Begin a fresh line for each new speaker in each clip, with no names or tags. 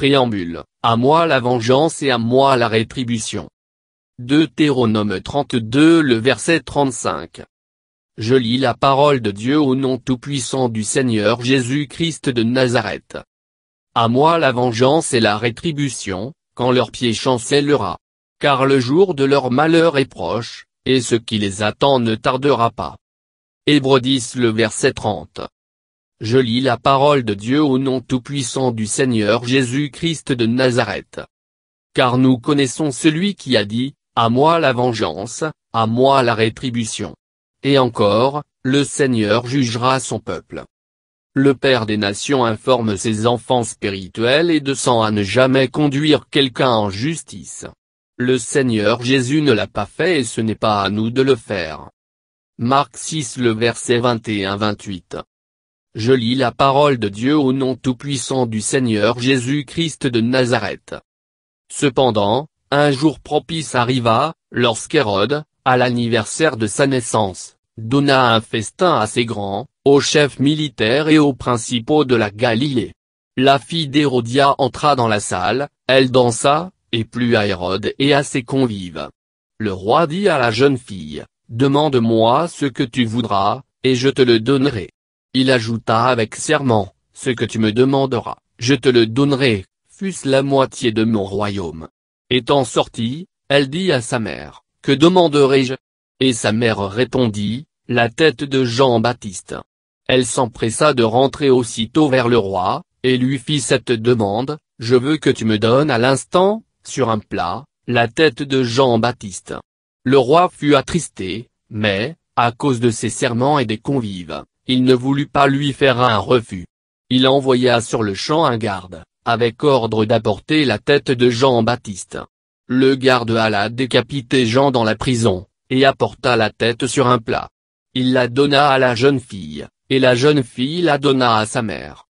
Préambule. À moi la vengeance et à moi la rétribution. Deutéronome 32 le verset 35. Je lis la parole de Dieu au nom tout-puissant du Seigneur Jésus-Christ de Nazareth. À moi la vengeance et la rétribution, quand leur pied chancellera. Car le jour de leur malheur est proche, et ce qui les attend ne tardera pas. Hébreu 10 le verset 30. Je lis la parole de Dieu au nom tout-puissant du Seigneur Jésus-Christ de Nazareth. Car nous connaissons celui qui a dit, à moi la vengeance, à moi la rétribution. Et encore, le Seigneur jugera son peuple. Le Père des Nations informe ses enfants spirituels et de sang à ne jamais conduire quelqu'un en justice. Le Seigneur Jésus ne l'a pas fait et ce n'est pas à nous de le faire. Marc 6 le verset 21-28 je lis la parole de Dieu au nom tout-puissant du Seigneur Jésus-Christ de Nazareth. Cependant, un jour propice arriva, lorsqu'Hérode, à l'anniversaire de sa naissance, donna un festin à ses grands, aux chefs militaires et aux principaux de la Galilée. La fille d'Hérodia entra dans la salle, elle dansa, et plut à Hérode et à ses convives. Le roi dit à la jeune fille, Demande-moi ce que tu voudras, et je te le donnerai. Il ajouta avec serment, ce que tu me demanderas, je te le donnerai, fût-ce la moitié de mon royaume. Étant sortie, elle dit à sa mère, que demanderai-je Et sa mère répondit, la tête de Jean-Baptiste. Elle s'empressa de rentrer aussitôt vers le roi, et lui fit cette demande, je veux que tu me donnes à l'instant, sur un plat, la tête de Jean-Baptiste. Le roi fut attristé, mais, à cause de ses serments et des convives, il ne voulut pas lui faire un refus. Il envoya sur le champ un garde, avec ordre d'apporter la tête de Jean-Baptiste. Le garde alla décapiter Jean dans la prison, et apporta la tête sur un plat. Il la donna à la jeune fille, et la jeune fille la donna à sa mère.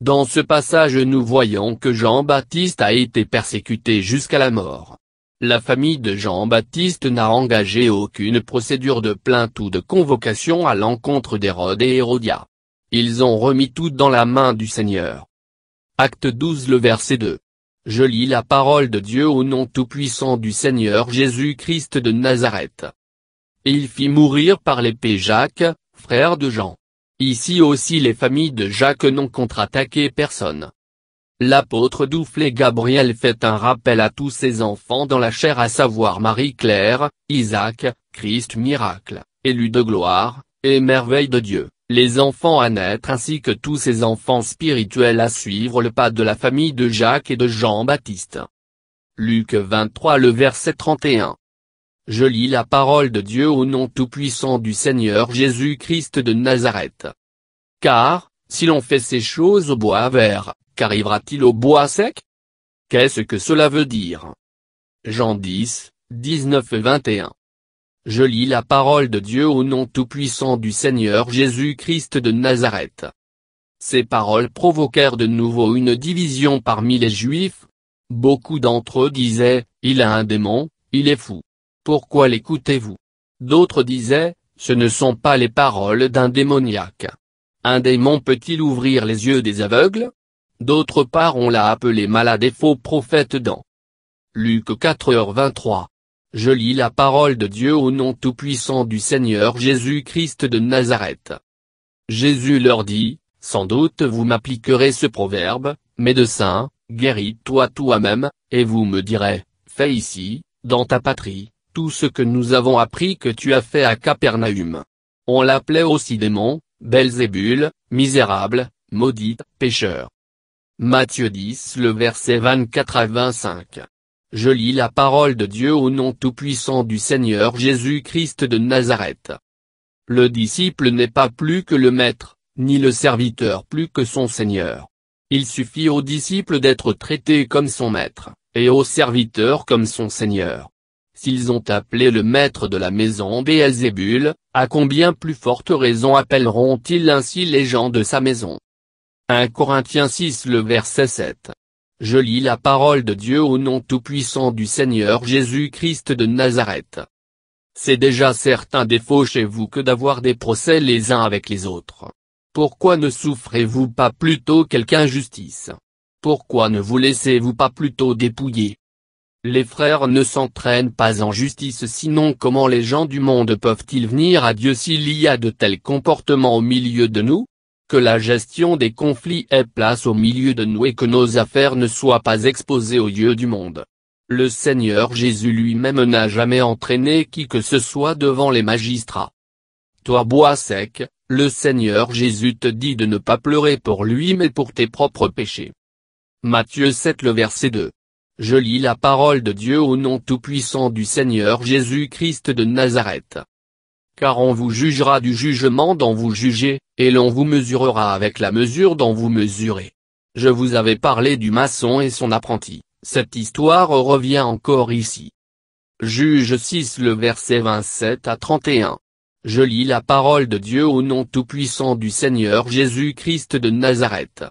Dans ce passage nous voyons que Jean-Baptiste a été persécuté jusqu'à la mort la famille de Jean-Baptiste n'a engagé aucune procédure de plainte ou de convocation à l'encontre d'Hérode et Hérodia. Ils ont remis tout dans la main du Seigneur. Acte 12 le verset 2. Je lis la parole de Dieu au nom tout-puissant du Seigneur Jésus-Christ de Nazareth. il fit mourir par l'épée Jacques, frère de Jean. Ici aussi les familles de Jacques n'ont contre-attaqué personne. L'apôtre douflé Gabriel fait un rappel à tous ses enfants dans la chair à savoir Marie-Claire, Isaac, Christ miracle, élu de gloire, et merveille de Dieu, les enfants à naître ainsi que tous ses enfants spirituels à suivre le pas de la famille de Jacques et de Jean-Baptiste. Luc 23 le verset 31. Je lis la parole de Dieu au nom tout-puissant du Seigneur Jésus-Christ de Nazareth. Car, si l'on fait ces choses au bois vert, qu'arrivera-t-il au bois sec Qu'est-ce que cela veut dire Jean 10, 19 21. Je lis la parole de Dieu au nom tout-puissant du Seigneur Jésus-Christ de Nazareth. Ces paroles provoquèrent de nouveau une division parmi les Juifs. Beaucoup d'entre eux disaient, Il a un démon, il est fou. Pourquoi l'écoutez-vous D'autres disaient, Ce ne sont pas les paroles d'un démoniaque. Un démon peut-il ouvrir les yeux des aveugles D'autre part on l'a appelé malade et faux prophète dans Luc 4h23. Je lis la parole de Dieu au nom tout-puissant du Seigneur Jésus-Christ de Nazareth. Jésus leur dit, sans doute vous m'appliquerez ce proverbe, médecin, guéris-toi toi-même, et vous me direz, fais ici, dans ta patrie, tout ce que nous avons appris que tu as fait à Capernaum. On l'appelait aussi démon, Belzébul, misérable, maudite, pécheur. Matthieu 10 le verset 24 à 25. Je lis la parole de Dieu au nom tout-puissant du Seigneur Jésus-Christ de Nazareth. Le disciple n'est pas plus que le maître, ni le serviteur plus que son Seigneur. Il suffit au disciple d'être traité comme son maître, et au serviteur comme son Seigneur. S'ils ont appelé le maître de la maison Béelzébul, à combien plus forte raison appelleront-ils ainsi les gens de sa maison 1 Corinthiens 6 le verset 7 Je lis la parole de Dieu au nom tout-puissant du Seigneur Jésus-Christ de Nazareth. C'est déjà certain défaut chez vous que d'avoir des procès les uns avec les autres. Pourquoi ne souffrez-vous pas plutôt quelque injustice Pourquoi ne vous laissez-vous pas plutôt dépouiller les frères ne s'entraînent pas en justice sinon comment les gens du monde peuvent-ils venir à Dieu s'il y a de tels comportements au milieu de nous Que la gestion des conflits ait place au milieu de nous et que nos affaires ne soient pas exposées aux yeux du monde. Le Seigneur Jésus lui-même n'a jamais entraîné qui que ce soit devant les magistrats. Toi bois sec, le Seigneur Jésus te dit de ne pas pleurer pour lui mais pour tes propres péchés. Matthieu 7 le verset 2 je lis la parole de Dieu au nom tout-puissant du Seigneur Jésus-Christ de Nazareth. Car on vous jugera du jugement dont vous jugez, et l'on vous mesurera avec la mesure dont vous mesurez. Je vous avais parlé du maçon et son apprenti, cette histoire revient encore ici. Juge 6 le verset 27 à 31. Je lis la parole de Dieu au nom tout-puissant du Seigneur Jésus-Christ de Nazareth.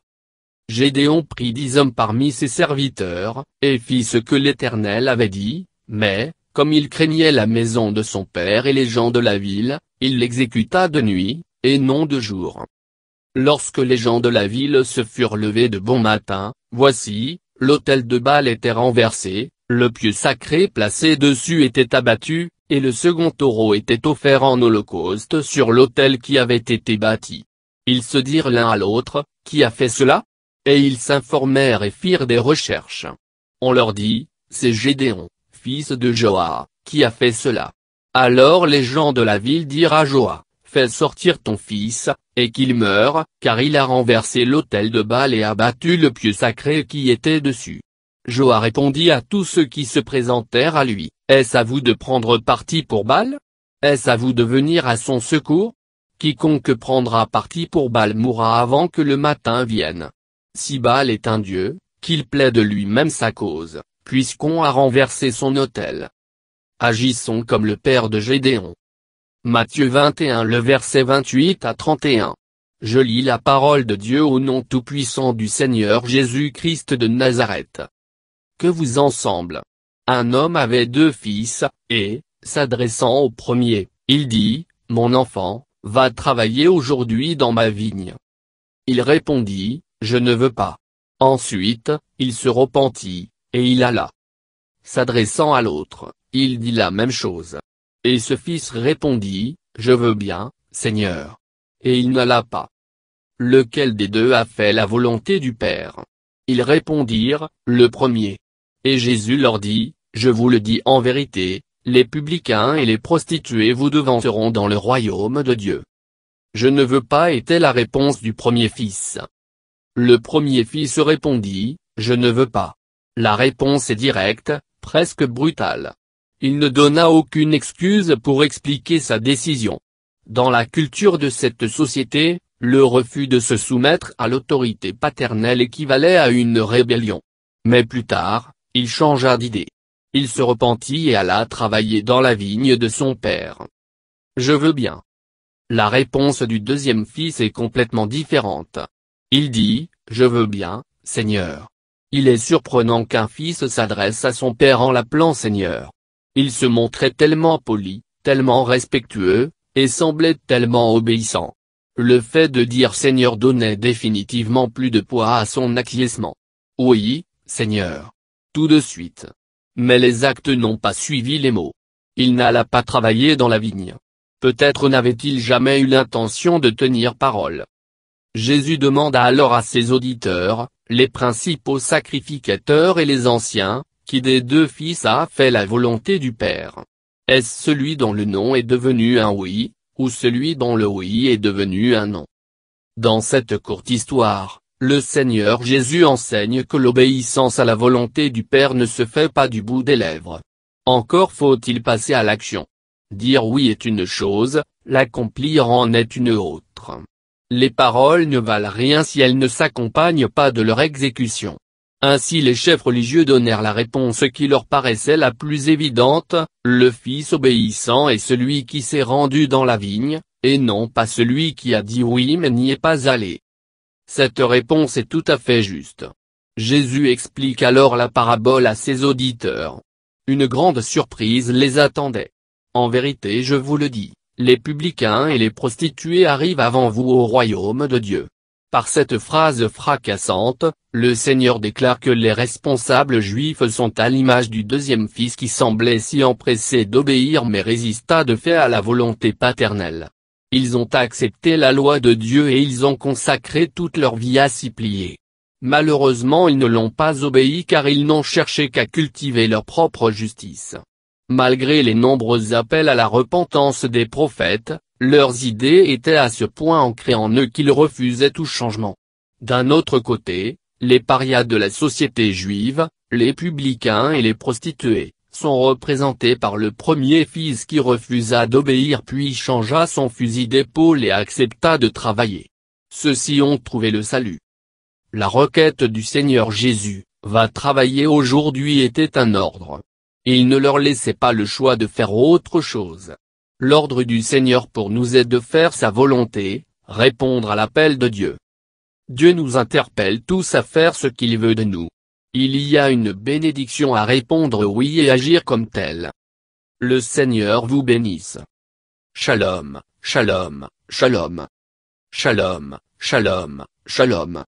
Gédéon prit dix hommes parmi ses serviteurs, et fit ce que l'Éternel avait dit, mais, comme il craignait la maison de son père et les gens de la ville, il l'exécuta de nuit, et non de jour. Lorsque les gens de la ville se furent levés de bon matin, voici, l'autel de Baal était renversé, le pieu sacré placé dessus était abattu, et le second taureau était offert en holocauste sur l'autel qui avait été bâti. Ils se dirent l'un à l'autre, qui a fait cela et ils s'informèrent et firent des recherches. On leur dit, c'est Gédéon, fils de Joa, qui a fait cela. Alors les gens de la ville dirent à Joa, fais sortir ton fils, et qu'il meure, car il a renversé l'autel de Baal et a battu le pieu sacré qui était dessus. Joa répondit à tous ceux qui se présentèrent à lui, est-ce à vous de prendre parti pour Baal Est-ce à vous de venir à son secours Quiconque prendra parti pour Baal mourra avant que le matin vienne si Baal est un dieu, qu'il plaide lui-même sa cause, puisqu'on a renversé son autel. Agissons comme le père de Gédéon. Matthieu 21 le verset 28 à 31. Je lis la parole de Dieu au nom tout-puissant du Seigneur Jésus-Christ de Nazareth. Que vous ensemble. Un homme avait deux fils, et, s'adressant au premier, il dit, Mon enfant, va travailler aujourd'hui dans ma vigne. Il répondit, je ne veux pas. Ensuite, il se repentit, et il alla. S'adressant à l'autre, il dit la même chose. Et ce fils répondit, Je veux bien, Seigneur. Et il n'alla pas. Lequel des deux a fait la volonté du Père Ils répondirent, Le premier. Et Jésus leur dit, Je vous le dis en vérité, les publicains et les prostituées vous devanceront dans le royaume de Dieu. Je ne veux pas était la réponse du premier fils. Le premier fils répondit, Je ne veux pas. La réponse est directe, presque brutale. Il ne donna aucune excuse pour expliquer sa décision. Dans la culture de cette société, le refus de se soumettre à l'autorité paternelle équivalait à une rébellion. Mais plus tard, il changea d'idée. Il se repentit et alla travailler dans la vigne de son père. Je veux bien. La réponse du deuxième fils est complètement différente. Il dit, Je veux bien, Seigneur. Il est surprenant qu'un fils s'adresse à son père en l'appelant Seigneur. Il se montrait tellement poli, tellement respectueux, et semblait tellement obéissant. Le fait de dire Seigneur donnait définitivement plus de poids à son acquiescement. Oui, Seigneur. Tout de suite. Mais les actes n'ont pas suivi les mots. Il n'alla pas travailler dans la vigne. Peut-être n'avait-il jamais eu l'intention de tenir parole. Jésus demanda alors à ses auditeurs, les principaux sacrificateurs et les anciens, qui des deux fils a fait la volonté du Père. Est-ce celui dont le nom est devenu un oui, ou celui dont le oui est devenu un non Dans cette courte histoire, le Seigneur Jésus enseigne que l'obéissance à la volonté du Père ne se fait pas du bout des lèvres. Encore faut-il passer à l'action. Dire oui est une chose, l'accomplir en est une autre. Les paroles ne valent rien si elles ne s'accompagnent pas de leur exécution. Ainsi les chefs religieux donnèrent la réponse qui leur paraissait la plus évidente, le fils obéissant est celui qui s'est rendu dans la vigne, et non pas celui qui a dit oui mais n'y est pas allé. Cette réponse est tout à fait juste. Jésus explique alors la parabole à ses auditeurs. Une grande surprise les attendait. En vérité je vous le dis. Les publicains et les prostituées arrivent avant vous au royaume de Dieu. Par cette phrase fracassante, le Seigneur déclare que les responsables juifs sont à l'image du deuxième fils qui semblait si empressé d'obéir mais résista de fait à la volonté paternelle. Ils ont accepté la loi de Dieu et ils ont consacré toute leur vie à s'y plier. Malheureusement ils ne l'ont pas obéi car ils n'ont cherché qu'à cultiver leur propre justice. Malgré les nombreux appels à la repentance des prophètes, leurs idées étaient à ce point ancrées en eux qu'ils refusaient tout changement. D'un autre côté, les parias de la société juive, les publicains et les prostituées, sont représentés par le premier fils qui refusa d'obéir puis changea son fusil d'épaule et accepta de travailler. Ceux-ci ont trouvé le salut. La requête du Seigneur Jésus, va travailler aujourd'hui était un ordre, il ne leur laissait pas le choix de faire autre chose. L'ordre du Seigneur pour nous est de faire sa volonté, répondre à l'appel de Dieu. Dieu nous interpelle tous à faire ce qu'il veut de nous. Il y a une bénédiction à répondre oui et agir comme tel. Le Seigneur vous bénisse. Shalom, shalom, shalom. Shalom, shalom, shalom.